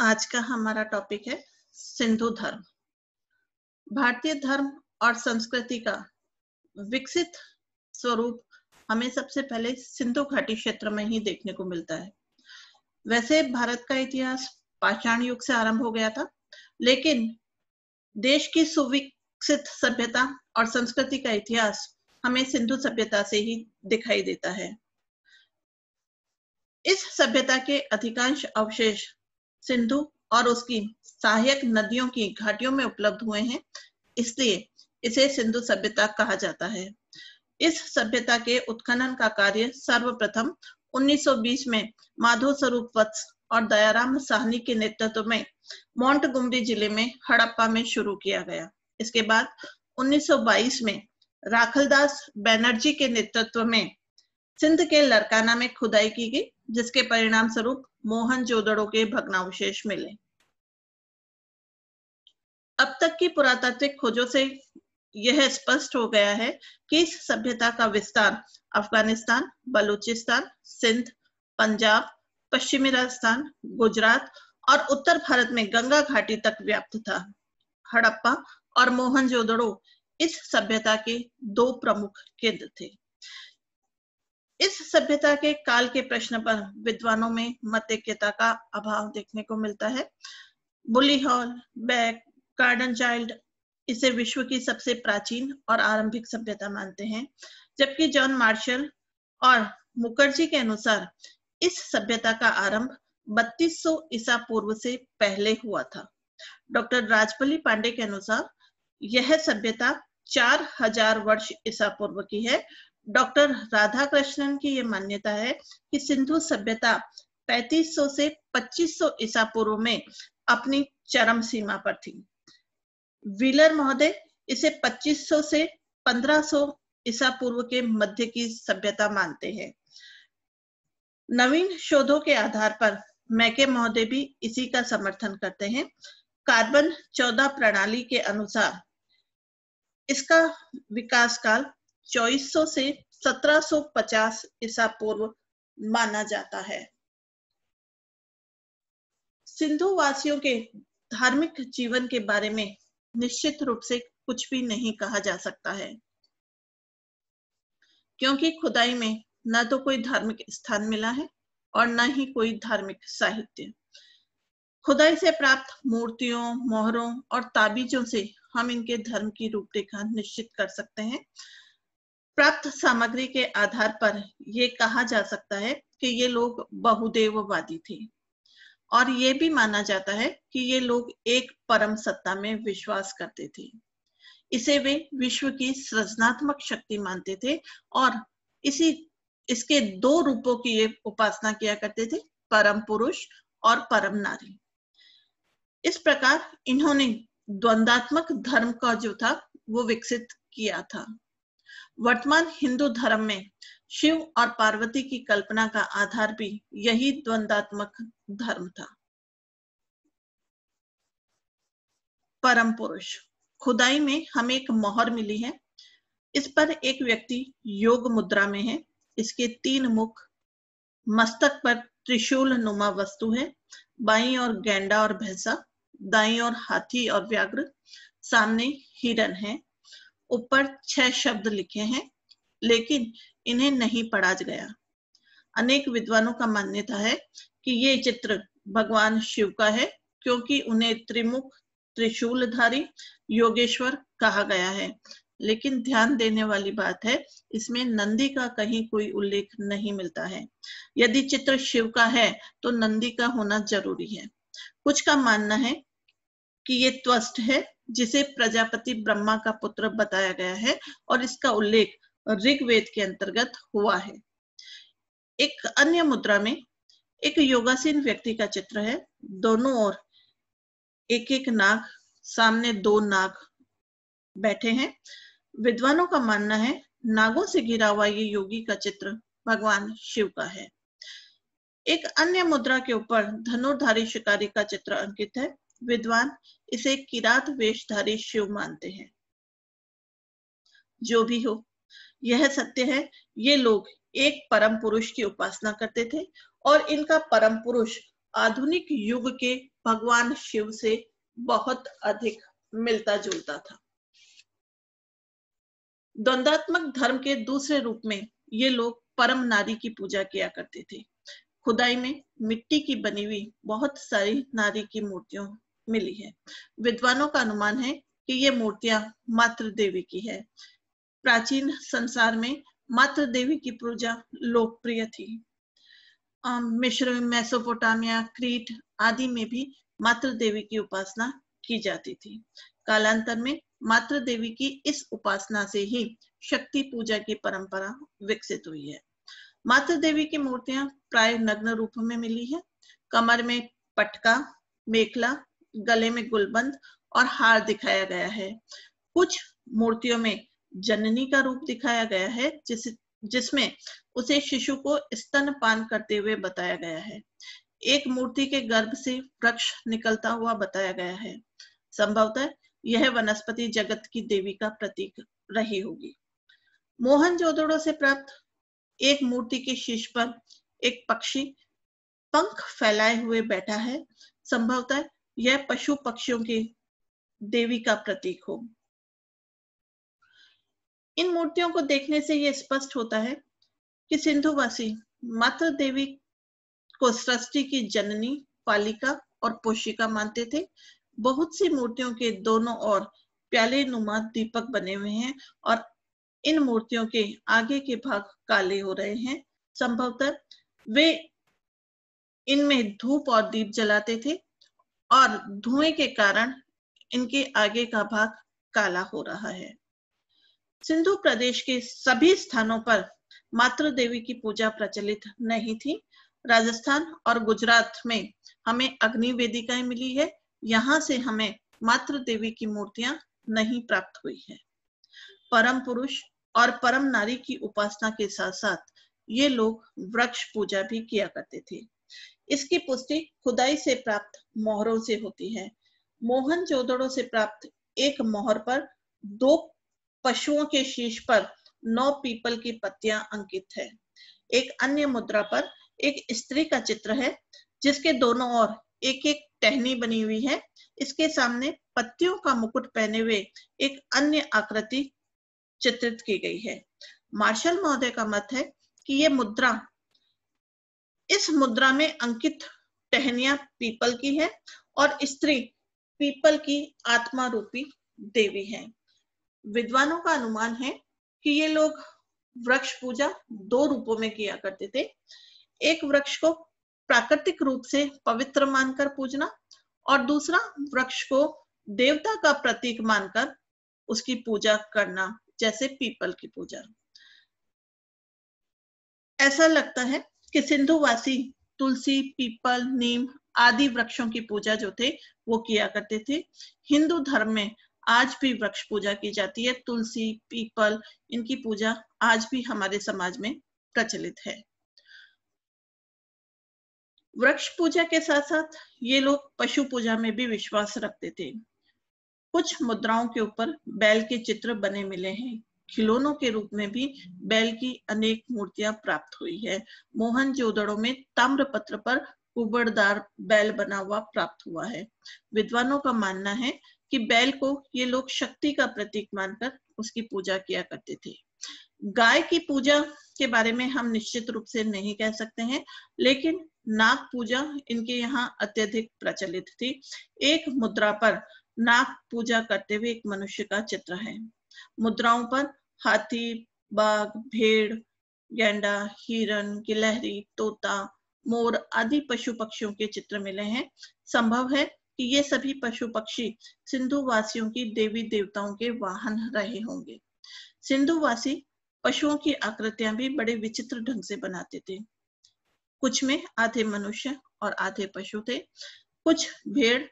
आज का हमारा टॉपिक है सिंधु धर्म भारतीय धर्म और संस्कृति का विकसित स्वरूप हमें सबसे पहले सिंधु घाटी क्षेत्र में ही देखने को मिलता है वैसे भारत का इतिहास पाषाण युग से आरंभ हो गया था लेकिन देश की सुविकसित सभ्यता और संस्कृति का इतिहास हमें सिंधु सभ्यता से ही दिखाई देता है इस सभ्यता के अधिकांश अवशेष सिंधु और उसकी सहायक नदियों की घाटियों में उपलब्ध हुए हैं इसलिए इसे सिंधु सभ्यता कहा जाता है इस सभ्यता के उत्खनन का कार्य सर्वप्रथम 1920 में माधो स्वरूप वत्स और दयाराम साहनी के नेतृत्व में गुमरी जिले में हड़प्पा में शुरू किया गया इसके बाद 1922 में राखलदास बैनर्जी के नेतृत्व में सिंध के लरकाना में खुदाई की गई जिसके परिणाम स्वरूप जोदड़ो के भग्नावशेष मिले अब तक की पुरातात्विक खोजों से यह स्पष्ट हो गया है कि इस सभ्यता का विस्तार अफगानिस्तान बलूचिस्तान सिंध पंजाब पश्चिमी राजस्थान गुजरात और उत्तर भारत में गंगा घाटी तक व्याप्त था हड़प्पा और मोहनजोदड़ो इस सभ्यता के दो प्रमुख केंद्र थे इस सभ्यता के काल के प्रश्न पर विद्वानों में मत एकता का अभाव देखने को मिलता है बुली हॉल बैग गार्डन चाइल्ड इसे विश्व की सबसे प्राचीन और आरंभिक सभ्यता मानते हैं जबकि जॉन मार्शल और मुखर्जी के अनुसार इस सभ्यता का आरंभ 3200 ईसा पूर्व से पहले हुआ था डॉक्टर राजपली पांडे के अनुसार यह सभ्यता 4000 वर्ष ईसा पूर्व की है डॉक्टर राधा कृष्णन की ये मान्यता है कि सिंधु सभ्यता 3500 से 2500 ईसा पूर्व में अपनी चरम सीमा पर थी व्हीलर महोदय इसे 2500 से 1500 ईसा पूर्व के मध्य की सभ्यता मानते हैं नवीन शोधों के आधार पर मैके महोदय भी इसी का समर्थन करते हैं कार्बन चौदह प्रणाली के अनुसार इसका विकास काल 2400 से 1750 ईसा पूर्व माना जाता है सिंधु वासियों के धार्मिक जीवन के बारे में निश्चित रूप से कुछ भी नहीं कहा जा सकता है क्योंकि खुदाई में न तो कोई धार्मिक स्थान मिला है और न ही कोई धार्मिक साहित्य खुदाई से प्राप्त मूर्तियों मोहरों और ताबीजों से हम इनके धर्म की रूपरेखा निश्चित कर सकते हैं प्राप्त सामग्री के आधार पर ये कहा जा सकता है कि ये लोग बहुदेववादी थे और ये भी माना जाता है कि ये लोग एक परम सत्ता में विश्वास करते थे इसे वे विश्व की सृजनात्मक शक्ति मानते थे और इसी इसके दो रूपों की ये उपासना किया करते थे परम पुरुष और परम नारी इस प्रकार इन्होंने द्वंदात्मक धर्म का जो था वो विकसित किया था वर्तमान हिंदू धर्म में शिव और पार्वती की कल्पना का आधार भी यही द्वंदात्मक धर्म था परम पुरुष खुदाई में हमें एक मोहर मिली है इस पर एक व्यक्ति योग मुद्रा में है इसके तीन मुख मस्तक पर त्रिशूल नुमा वस्तु है बाई और गेंडा और भैंसा दाई और हाथी और व्याघ्र सामने हिरन है ऊपर छह शब्द लिखे हैं लेकिन इन्हें नहीं पढ़ा गया अनेक विद्वानों का मान्यता है कि ये चित्र भगवान शिव का है क्योंकि उन्हें त्रिमुख त्रिशूलधारी योगेश्वर कहा गया है लेकिन ध्यान देने वाली बात है इसमें नंदी का कहीं कोई उल्लेख नहीं मिलता है यदि चित्र शिव का है तो नंदी का होना जरूरी है कुछ का मानना है कि ये त्वस्ट है जिसे प्रजापति ब्रह्मा का पुत्र बताया गया है और इसका उल्लेख ऋग्वेद के अंतर्गत हुआ है एक अन्य मुद्रा में एक योगासीन व्यक्ति का चित्र है दोनों ओर एक एक नाग सामने दो नाग बैठे हैं विद्वानों का मानना है नागों से घिरा हुआ ये योगी का चित्र भगवान शिव का है एक अन्य मुद्रा के ऊपर धनुर्धारी शिकारी का चित्र अंकित है विद्वान इसे किरात वेशधारी शिव मानते हैं जो भी हो यह सत्य है ये लोग एक परम पुरुष की उपासना करते थे और इनका परम पुरुष आधुनिक युग के भगवान शिव से बहुत अधिक मिलता जुलता था द्वंदात्मक धर्म के दूसरे रूप में ये लोग परम नारी की पूजा किया करते थे खुदाई में मिट्टी की बनी हुई बहुत सारी नारी की मूर्तियों मिली है विद्वानों का अनुमान है कि ये मूर्तियां मातृ देवी की है प्राचीन संसार में मातृ देवी की पूजा लोकप्रिय थी मिश्र मेसोपोटामिया क्रीट आदि में भी मातृ देवी की उपासना की जाती थी कालांतर में मातृ देवी की इस उपासना से ही शक्ति पूजा की परंपरा विकसित हुई है मातृ देवी की मूर्तियां प्राय नग्न रूप में मिली है कमर में पटका मेखला गले में गुलबंद और हार दिखाया गया है कुछ मूर्तियों में जननी का रूप दिखाया गया है जिस जिसमें उसे शिशु को स्तनपान करते हुए बताया गया है एक मूर्ति के गर्भ से वृक्ष निकलता हुआ बताया गया है संभवतः यह वनस्पति जगत की देवी का प्रतीक रही होगी मोहन जोदड़ो से प्राप्त एक मूर्ति के शीर्ष पर एक पक्षी पंख फैलाए हुए बैठा है संभवतः यह पशु पक्षियों की देवी का प्रतीक हो इन मूर्तियों को देखने से यह स्पष्ट होता है कि सिंधुवासी मातृ देवी को सृष्टि की जननी पालिका और पोषिका मानते थे बहुत सी मूर्तियों के दोनों ओर प्याले नुमा दीपक बने हुए हैं और इन मूर्तियों के आगे के भाग काले हो रहे हैं संभवतः वे इनमें धूप और दीप जलाते थे और धुएं के कारण इनके आगे का भाग काला हो रहा है सिंधु प्रदेश के सभी स्थानों पर मातृ देवी की पूजा प्रचलित नहीं थी राजस्थान और गुजरात में हमें अग्नि वेदिकाएं मिली है यहाँ से हमें मातृ देवी की मूर्तियां नहीं प्राप्त हुई है परम पुरुष और परम नारी की उपासना के साथ साथ ये लोग वृक्ष पूजा भी किया करते थे इसकी पुष्टि खुदाई से प्राप्त मोहरों से होती है मोहन चौदड़ों से प्राप्त एक मोहर पर दो पशुओं के शीश पर नौ पीपल की पत्तियां अंकित है एक अन्य मुद्रा पर एक स्त्री का चित्र है जिसके दोनों ओर एक एक टहनी बनी हुई है इसके सामने पत्तियों का मुकुट पहने हुए एक अन्य आकृति चित्रित की गई है मार्शल महोदय का मत है कि ये मुद्रा इस मुद्रा में अंकित टहनिया पीपल की है और स्त्री पीपल की आत्मा रूपी देवी है विद्वानों का अनुमान है कि ये लोग वृक्ष पूजा दो रूपों में किया करते थे एक वृक्ष को प्राकृतिक रूप से पवित्र मानकर पूजना और दूसरा वृक्ष को देवता का प्रतीक मानकर उसकी पूजा करना जैसे पीपल की पूजा ऐसा लगता है कि सिंधुवासी तुलसी पीपल नीम आदि वृक्षों की पूजा जो थे वो किया करते थे हिंदू धर्म में आज भी वृक्ष पूजा की जाती है तुलसी पीपल इनकी पूजा आज भी हमारे समाज में प्रचलित है वृक्ष पूजा के साथ साथ ये लोग पशु पूजा में भी विश्वास रखते थे कुछ मुद्राओं के ऊपर बैल के चित्र बने मिले हैं खिलौनों के रूप में भी बैल की अनेक मूर्तियां प्राप्त हुई है मोहन जोदड़ो में पत्र पर उबड़दार बैल बना हुआ प्राप्त हुआ है विद्वानों का मानना है कि बैल को ये लोग शक्ति का प्रतीक मानकर उसकी पूजा किया करते थे गाय की पूजा के बारे में हम निश्चित रूप से नहीं कह सकते हैं लेकिन नाग पूजा इनके यहाँ अत्यधिक प्रचलित थी एक मुद्रा पर नाग पूजा करते हुए एक मनुष्य का चित्र है मुद्राओं पर हाथी बाघ भेड़ गेंडा हिरन गिलहरी तोता मोर आदि पशु पक्षियों के चित्र मिले हैं संभव है कि ये सभी पशु पक्षी सिंधु वासियों की देवी देवताओं के वाहन रहे होंगे सिंधु वासी पशुओं की आकृतियां भी बड़े विचित्र ढंग से बनाते थे कुछ में आधे मनुष्य और आधे पशु थे कुछ भेड़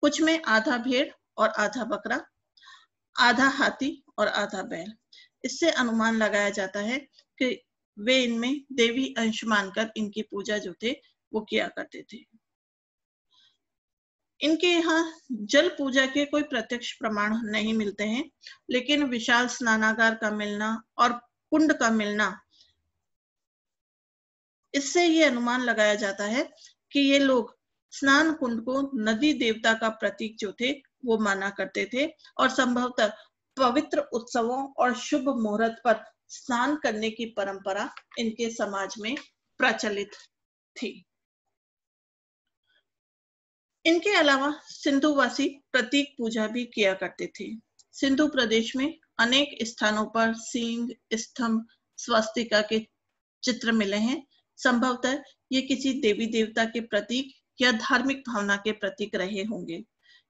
कुछ में आधा भेड़ और आधा बकरा आधा हाथी और आधा बैल इससे अनुमान लगाया जाता है कि वे इनमें देवी अंश मानकर इनकी पूजा जो थे वो किया करते थे इनके यहाँ जल पूजा के कोई प्रत्यक्ष प्रमाण नहीं मिलते हैं लेकिन विशाल स्नानागार का मिलना और कुंड का मिलना इससे ये अनुमान लगाया जाता है कि ये लोग स्नान कुंड को नदी देवता का प्रतीक जो थे वो माना करते थे और संभवतः पवित्र उत्सवों और शुभ मुहूर्त पर स्नान करने की परंपरा इनके समाज में प्रचलित थी इनके अलावा सिंधुवासी प्रतीक पूजा भी किया करते थे सिंधु प्रदेश में अनेक स्थानों पर सिंह स्तंभ स्वस्तिका के चित्र मिले हैं संभवतः ये किसी देवी देवता के प्रतीक या धार्मिक भावना के प्रतीक रहे होंगे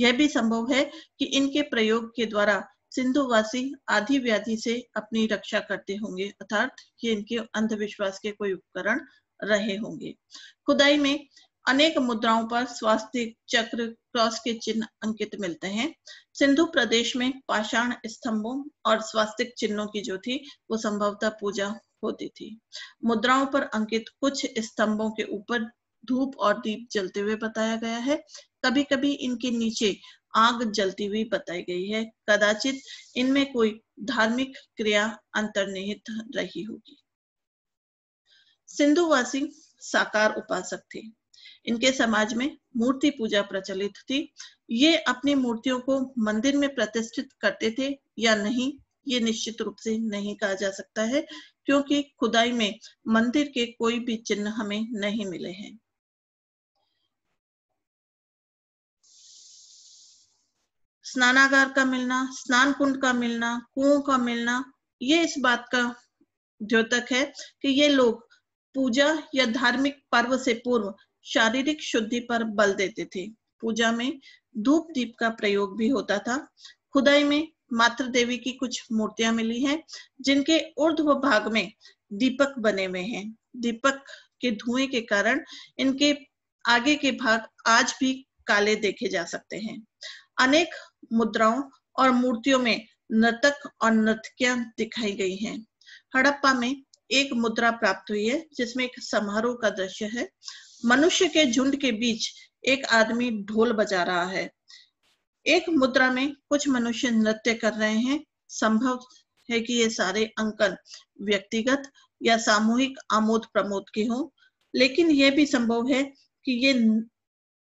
यह भी संभव है कि इनके प्रयोग के द्वारा सिंधुवासी आधी व्याधि से अपनी रक्षा करते होंगे अर्थात ये इनके अंधविश्वास के कोई उपकरण रहे होंगे खुदाई में अनेक मुद्राओं पर स्वास्थ्य चक्र क्रॉस के चिन्ह अंकित मिलते हैं सिंधु प्रदेश में पाषाण स्तंभों और स्वास्थ्य चिन्हों की जो थी वो संभवतः पूजा होती थी मुद्राओं पर अंकित कुछ स्तंभों के ऊपर धूप और दीप जलते हुए बताया गया है कभी कभी इनके नीचे आग जलती हुई बताई गई है कदाचित इनमें कोई धार्मिक क्रिया अंतर्निहित रही होगी सिंधुवासी साकार उपासक थे इनके समाज में मूर्ति पूजा प्रचलित थी ये अपनी मूर्तियों को मंदिर में प्रतिष्ठित करते थे या नहीं ये निश्चित रूप से नहीं कहा जा सकता है क्योंकि खुदाई में मंदिर के कोई भी चिन्ह हमें नहीं मिले हैं स्नानागार का मिलना स्नान कुंड का मिलना कुओं का मिलना ये इस बात का द्योतक है कि ये लोग पूजा या धार्मिक पर्व से पूर्व शारीरिक शुद्धि पर बल देते थे पूजा में धूप दीप का प्रयोग भी होता था खुदाई में मातृ देवी की कुछ मूर्तियां मिली हैं जिनके ऊर्ध्व भाग में दीपक बने हुए हैं दीपक के धुएं के कारण इनके आगे के भाग आज भी काले देखे जा सकते हैं अनेक मुद्राओं और मूर्तियों में नर्तक और नर्तकियां दिखाई गई हैं हड़प्पा में एक मुद्रा प्राप्त हुई है जिसमें एक समारोह का दृश्य है मनुष्य के झुंड के बीच एक आदमी ढोल बजा रहा है एक मुद्रा में कुछ मनुष्य नृत्य कर रहे हैं संभव है कि ये सारे अंकन व्यक्तिगत या सामूहिक आमोद प्रमोद के हों लेकिन यह भी संभव है कि ये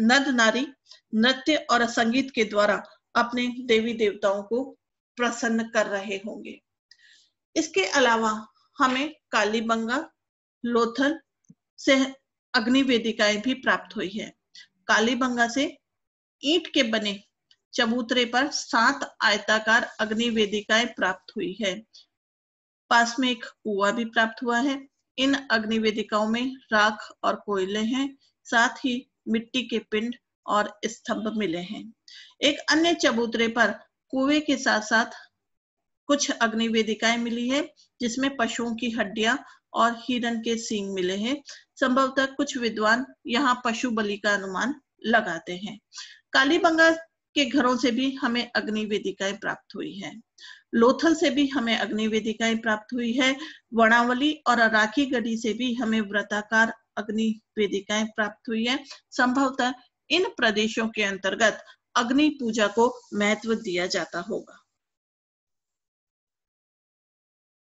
नद नारी नृत्य और संगीत के द्वारा अपने देवी देवताओं को प्रसन्न कर रहे होंगे इसके अलावा हमें कालीबंगा लोथल से अग्नि वेदिकाएं भी प्राप्त हुई है कालीबंगा से ईट के बने चबूतरे पर सात आयताकार अग्नि वेदिकाएं प्राप्त हुई है पास में एक कुआ भी प्राप्त हुआ है इन अग्निवेदिकाओं में राख और कोयले हैं साथ ही मिट्टी के पिंड और स्तंभ मिले हैं एक अन्य चबूतरे पर कुएं के साथ साथ कुछ अग्निवेदिकाएं मिली है जिसमें पशुओं की हड्डियां और हिरण के सींग मिले हैं संभवतः कुछ विद्वान यहाँ पशु बलि का अनुमान लगाते हैं कालीबंगा के घरों से भी हमें अग्निवेदिकाएं प्राप्त हुई है लोथल से भी हमें अग्निवेदिकाएं प्राप्त हुई है वणावली और राखी गढ़ी से भी हमें व्रताकार अग्नि वेदिकाएं प्राप्त हुई है संभवतः इन प्रदेशों के अंतर्गत अग्नि पूजा को महत्व दिया जाता होगा